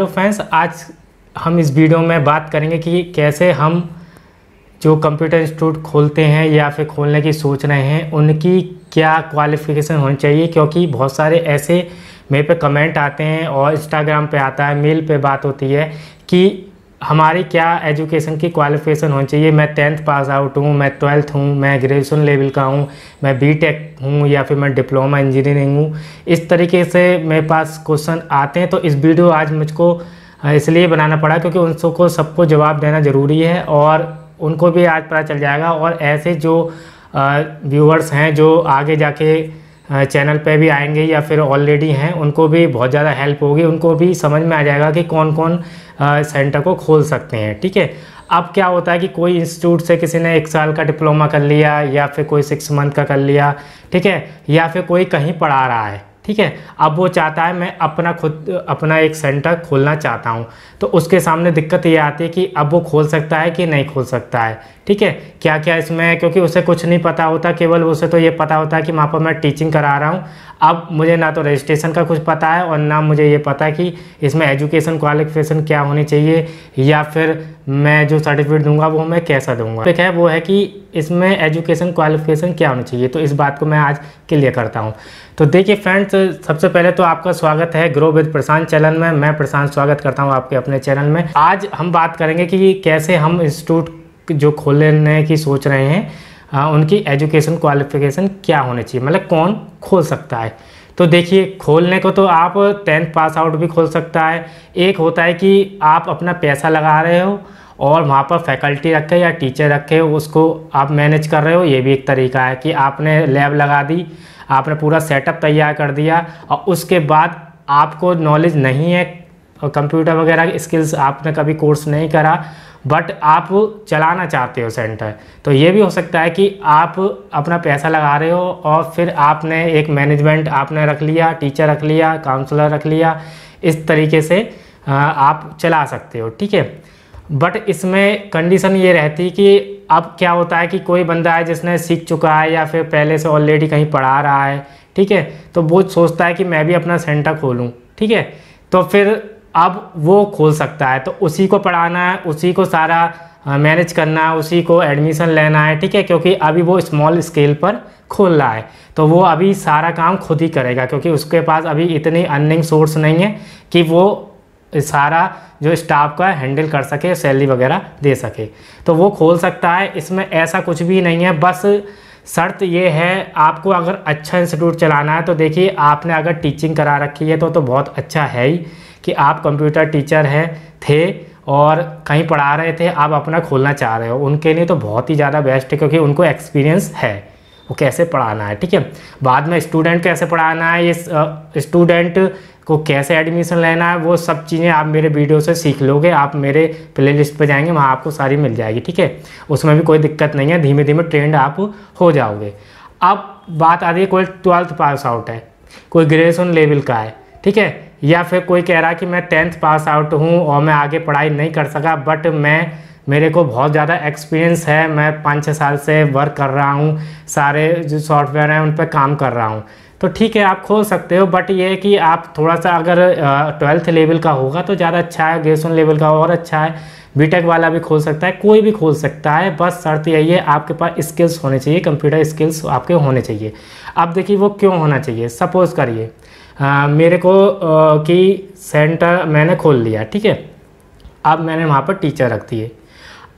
hello friends आज हम इस वीडियो में बात करेंगे कि कैसे हम जो कंप्यूटर इंस्टीट्यूट खोलते हैं या फिर खोलने की सोच रहे हैं उनकी क्या क्वालिफिकेशन होनी चाहिए क्योंकि बहुत सारे ऐसे मेरे पे कमेंट आते हैं और इंस्टाग्राम पे आता है मेल पे बात होती है कि हमारी क्या एजुकेशन की क्वालिफिकेशन होनी चाहिए मैं टेंथ पास आउट हूँ मैं ट्वेल्थ हूँ मैं ग्रेजुएशन लेवल का हूँ मैं बी टेक हूँ या फिर मैं डिप्लोमा इंजीनियरिंग हूँ इस तरीके से मेरे पास क्वेश्चन आते हैं तो इस वीडियो आज मुझको इसलिए बनाना पड़ा क्योंकि उन सबको सबको जवाब देना ज़रूरी है और उनको भी आज पता चल जाएगा और ऐसे जो व्यूअर्स हैं जो आगे जाके चैनल पे भी आएंगे या फिर ऑलरेडी हैं उनको भी बहुत ज़्यादा हेल्प होगी उनको भी समझ में आ जाएगा कि कौन कौन सेंटर को खोल सकते हैं ठीक है अब क्या होता है कि कोई इंस्टीट्यूट से किसी ने एक साल का डिप्लोमा कर लिया या फिर कोई सिक्स मंथ का कर लिया ठीक है या फिर कोई कहीं पढ़ा रहा है ठीक है अब वो चाहता है मैं अपना खुद अपना एक सेंटर खोलना चाहता हूँ तो उसके सामने दिक्कत ये आती है कि अब वो खोल सकता है कि नहीं खोल सकता है ठीक है क्या क्या इसमें है क्योंकि उसे कुछ नहीं पता होता केवल उसे तो ये पता होता है कि वहाँ पर मैं टीचिंग करा रहा हूँ अब मुझे ना तो रजिस्ट्रेशन का कुछ पता है और ना मुझे ये पता है कि इसमें एजुकेशन क्वालिफिकेशन क्या होनी चाहिए या फिर मैं जो सर्टिफिकेट दूंगा वो मैं कैसा दूंगा ठीक तो है वो है कि इसमें एजुकेशन क्वालिफिकेशन क्या होनी चाहिए तो इस बात को मैं आज क्लियर करता हूँ तो देखिए फ्रेंड्स सबसे पहले तो आपका स्वागत है ग्रो विद प्रशांत चैनल में मैं प्रशांत स्वागत करता हूँ आपके अपने चैनल में आज हम बात करेंगे कि कैसे हम इंस्टीट्यूट जो खोलने की सोच रहे हैं आ, उनकी एजुकेशन क्वालिफिकेशन क्या होनी चाहिए मतलब कौन खोल सकता है तो देखिए खोलने को तो आप टेंथ पास आउट भी खोल सकता है एक होता है कि आप अपना पैसा लगा रहे हो और वहाँ पर फैकल्टी रखे या टीचर रखे उसको आप मैनेज कर रहे हो ये भी एक तरीका है कि आपने लैब लगा दी आपने पूरा सेटअप तैयार कर दिया और उसके बाद आपको नॉलेज नहीं है कंप्यूटर वगैरह स्किल्स आपने कभी कोर्स नहीं करा बट आप चलाना चाहते हो सेंटर तो ये भी हो सकता है कि आप अपना पैसा लगा रहे हो और फिर आपने एक मैनेजमेंट आपने रख लिया टीचर रख लिया काउंसलर रख लिया इस तरीके से आप चला सकते हो ठीक है बट इसमें कंडीशन ये रहती कि अब क्या होता है कि कोई बंदा है जिसने सीख चुका है या फिर पहले से ऑलरेडी कहीं पढ़ा रहा है ठीक है तो वो सोचता है कि मैं भी अपना सेंटर खोलूँ ठीक है तो फिर अब वो खोल सकता है तो उसी को पढ़ाना है उसी को सारा मैनेज करना है उसी को एडमिशन लेना है ठीक है क्योंकि अभी वो स्मॉल स्केल पर खोल रहा है तो वो अभी सारा काम खुद ही करेगा क्योंकि उसके पास अभी इतनी अर्निंग सोर्स नहीं है कि वो सारा जो स्टाफ का हैंडल कर सके सैलरी वगैरह दे सके तो वो खोल सकता है इसमें ऐसा कुछ भी नहीं है बस शर्त ये है आपको अगर अच्छा इंस्टीट्यूट चलाना है तो देखिए आपने अगर टीचिंग करा रखी है तो तो बहुत अच्छा है ही कि आप कंप्यूटर टीचर हैं थे और कहीं पढ़ा रहे थे आप अपना खोलना चाह रहे हो उनके लिए तो बहुत ही ज़्यादा बेस्ट है क्योंकि उनको एक्सपीरियंस है को कैसे पढ़ाना है ठीक है बाद में स्टूडेंट कैसे पढ़ाना है स्टूडेंट को कैसे एडमिशन लेना है वो सब चीज़ें आप मेरे वीडियो से सीख लोगे आप मेरे प्ले लिस्ट पर जाएंगे वहाँ आपको सारी मिल जाएगी ठीक है उसमें भी कोई दिक्कत नहीं है धीमे धीमे ट्रेंड आप हो जाओगे अब बात आ रही है कोई ट्वेल्थ पास आउट है कोई ग्रेजुएसन लेवल का है ठीक है या फिर कोई कह रहा है कि मैं टेंथ पास आउट हूँ और मैं आगे पढ़ाई नहीं कर सका बट मैं मेरे को बहुत ज़्यादा एक्सपीरियंस है मैं पाँच छः साल से वर्क कर रहा हूँ सारे जो सॉफ्टवेयर हैं उन पर काम कर रहा हूँ तो ठीक है आप खोल सकते हो बट ये है कि आप थोड़ा सा अगर ट्वेल्थ लेवल का होगा तो ज़्यादा अच्छा है ग्रेजुएसन लेवल का और अच्छा है बीटेक वाला भी खोल सकता है कोई भी खोल सकता है बस शर्त यही है आपके पास स्किल्स होने चाहिए कंप्यूटर स्किल्स आपके होने चाहिए अब देखिए वो क्यों होना चाहिए सपोज़ करिए मेरे को आ, कि सेंटर मैंने खोल लिया ठीक है अब मैंने वहाँ पर टीचर रख दिए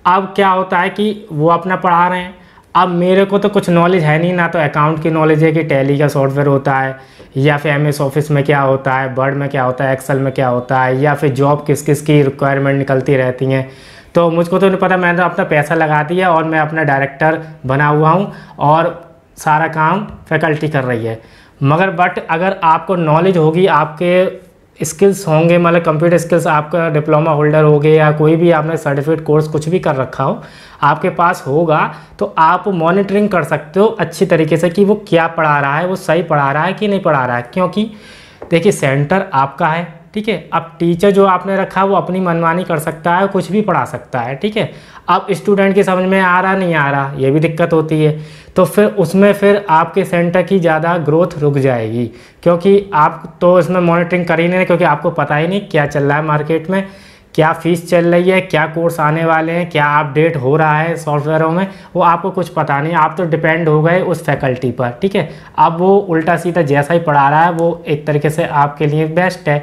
अब क्या होता है कि वो अपना पढ़ा रहे हैं अब मेरे को तो कुछ नॉलेज है नहीं ना तो अकाउंट की नॉलेज है कि टैली का सॉफ्टवेयर होता है या फिर एम ऑफिस में क्या होता है बर्ड में क्या होता है एक्सेल में क्या होता है या फिर जॉब किस किस की रिक्वायरमेंट निकलती रहती हैं तो मुझको तो नहीं पता मैंने तो अपना पैसा लगा दिया और मैं अपना डायरेक्टर बना हुआ हूँ और सारा काम फैकल्टी कर रही है मगर बट अगर आपको नॉलेज होगी आपके स्किल्स होंगे मतलब कंप्यूटर स्किल्स आपका डिप्लोमा होल्डर हो गए या कोई भी आपने सर्टिफिकेट कोर्स कुछ भी कर रखा हो आपके पास होगा तो आप मॉनिटरिंग कर सकते हो अच्छी तरीके से कि वो क्या पढ़ा रहा है वो सही पढ़ा रहा है कि नहीं पढ़ा रहा है क्योंकि देखिए सेंटर आपका है ठीक है अब टीचर जो आपने रखा है वो अपनी मनमानी कर सकता है कुछ भी पढ़ा सकता है ठीक है अब स्टूडेंट की समझ में आ रहा नहीं आ रहा ये भी दिक्कत होती है तो फिर उसमें फिर आपके सेंटर की ज़्यादा ग्रोथ रुक जाएगी क्योंकि आप तो इसमें मॉनिटरिंग कर ही नहीं क्योंकि आपको पता ही नहीं क्या चल रहा है मार्केट में क्या फ़ीस चल रही है क्या कोर्स आने वाले हैं क्या अपडेट हो रहा है सॉफ्टवेयरों में वो आपको कुछ पता नहीं आप तो डिपेंड हो गए उस फैकल्टी पर ठीक है अब वो उल्टा सीधा जैसा ही पढ़ा रहा है वो एक तरीके से आपके लिए बेस्ट है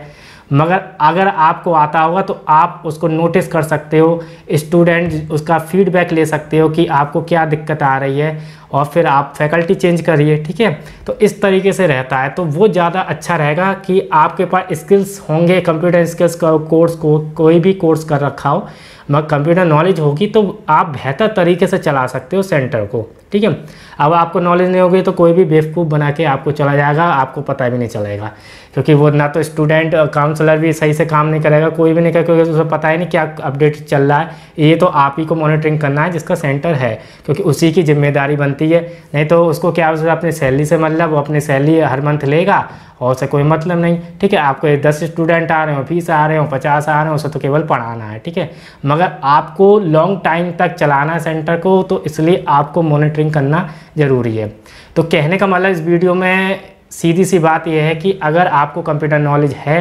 मगर अगर आपको आता होगा तो आप उसको नोटिस कर सकते हो स्टूडेंट उसका फीडबैक ले सकते हो कि आपको क्या दिक्कत आ रही है और फिर आप फैकल्टी चेंज करिए ठीक है तो इस तरीके से रहता है तो वो ज़्यादा अच्छा रहेगा कि आपके पास स्किल्स होंगे कंप्यूटर स्किल्स का कोर्स को कोई भी कोर्स कर रखा हो मगर कंप्यूटर नॉलेज होगी तो आप बेहतर तरीके से चला सकते हो सेंटर को ठीक है अब आपको नॉलेज नहीं होगी तो कोई भी बेवकूफ़ बना के आपको चला जाएगा आपको पता भी नहीं चलेगा क्योंकि वो ना तो स्टूडेंट काउंसलर भी सही से काम नहीं करेगा कोई भी नहीं करेगा क्योंकि उसे पता ही नहीं क्या अपडेट चल रहा है ये तो आप ही को मॉनिटरिंग करना है जिसका सेंटर है क्योंकि उसी की जिम्मेदारी बनती है नहीं तो उसको क्या अपनी सैलरी से मतलब वो अपनी सैलरी हर मंथ लेगा और उसे कोई मतलब नहीं ठीक है आपको दस स्टूडेंट आ रहे हो फीस आ रहे हो पचास आ रहे हो उसे तो केवल पढ़ाना है ठीक है मगर आपको लॉन्ग टाइम तक चलाना है सेंटर को तो इसलिए आपको मोनिटर मॉनिटरिंग करना ज़रूरी है तो कहने का मतलब इस वीडियो में सीधी सी बात यह है कि अगर आपको कंप्यूटर नॉलेज है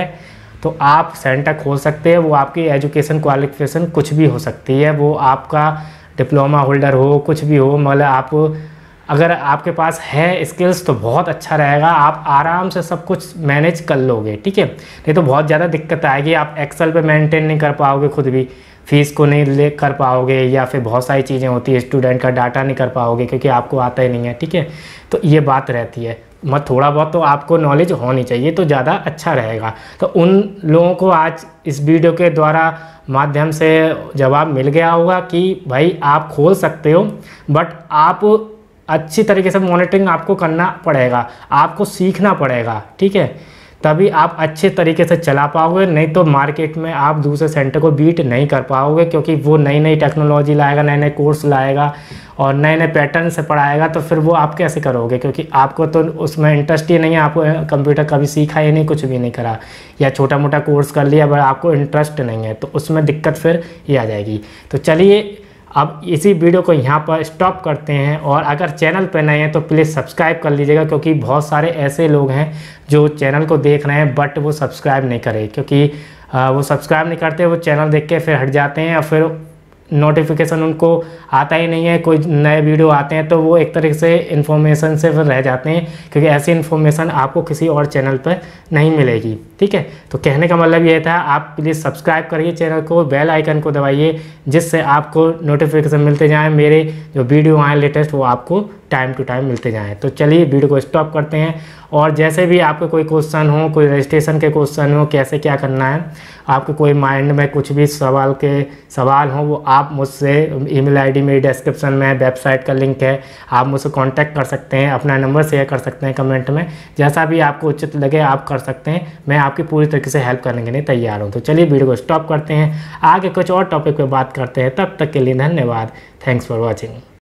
तो आप सेंटर खोल सकते हैं वो आपकी एजुकेशन क्वालिफिकेशन कुछ भी हो सकती है वो आपका डिप्लोमा होल्डर हो कुछ भी हो मतलब आप अगर आपके पास है स्किल्स तो बहुत अच्छा रहेगा आप आराम से सब कुछ मैनेज कर लोगे ठीक है नहीं तो बहुत ज़्यादा दिक्कत आएगी आप एक्सेल पे मेंटेन नहीं कर पाओगे खुद भी फ़ीस को नहीं ले कर पाओगे या फिर बहुत सारी चीज़ें होती है स्टूडेंट का डाटा नहीं कर पाओगे क्योंकि आपको आता ही नहीं है ठीक है तो ये बात रहती है मत थोड़ा बहुत तो आपको नॉलेज होनी चाहिए तो ज़्यादा अच्छा रहेगा तो उन लोगों को आज इस वीडियो के द्वारा माध्यम से जवाब मिल गया होगा कि भाई आप खोल सकते हो बट आप अच्छी तरीके से मॉनिटरिंग आपको करना पड़ेगा आपको सीखना पड़ेगा ठीक है तभी आप अच्छे तरीके से चला पाओगे नहीं तो मार्केट में आप दूसरे सेंटर को बीट नहीं कर पाओगे क्योंकि वो नई नई टेक्नोलॉजी लाएगा नए नए कोर्स लाएगा और नए नए पैटर्न से पढ़ाएगा तो फिर वो आप कैसे करोगे क्योंकि आपको तो उसमें इंटरेस्ट ही नहीं है आपको कंप्यूटर कभी सीखा ही नहीं कुछ भी नहीं करा या छोटा मोटा कोर्स कर लिया बट आपको इंटरेस्ट नहीं है तो उसमें दिक्कत फिर ही आ जाएगी तो चलिए अब इसी वीडियो को यहाँ पर स्टॉप करते हैं और अगर चैनल पर नए हैं तो प्लीज़ सब्सक्राइब कर लीजिएगा क्योंकि बहुत सारे ऐसे लोग हैं जो चैनल को देख रहे हैं बट वो सब्सक्राइब नहीं करे क्योंकि वो सब्सक्राइब नहीं करते वो चैनल देख के फिर हट जाते हैं और फिर नोटिफिकेशन उनको आता ही नहीं है कोई नए वीडियो आते हैं तो वो एक तरह से इन्फॉर्मेशन से रह जाते हैं क्योंकि ऐसी इन्फॉर्मेशन आपको किसी और चैनल पर नहीं मिलेगी ठीक है तो कहने का मतलब ये था आप प्लीज़ सब्सक्राइब करिए चैनल को बेल आइकन को दबाइए जिससे आपको नोटिफिकेशन मिलते जाएँ मेरे जो वीडियो आएँ लेटेस्ट वो आपको टाइम टू टाइम मिलते जाएँ तो चलिए वीडियो को स्टॉप करते हैं और जैसे भी आपके कोई क्वेश्चन हो कोई रजिस्ट्रेशन के क्वेश्चन हो कैसे क्या करना है आपको कोई माइंड में कुछ भी सवाल के सवाल हो वो आप आप मुझसे ईमेल आईडी मेरी डिस्क्रिप्शन में वेबसाइट का लिंक है आप मुझसे कांटेक्ट कर सकते हैं अपना नंबर शेयर कर सकते हैं कमेंट में जैसा भी आपको उचित लगे आप कर सकते हैं मैं आपकी पूरी तरीके से हेल्प करने के लिए तैयार हूँ तो चलिए वीडियो को स्टॉप करते हैं आगे कुछ और टॉपिक पर बात करते हैं तब तक के लिए धन्यवाद थैंक्स फॉर वॉचिंग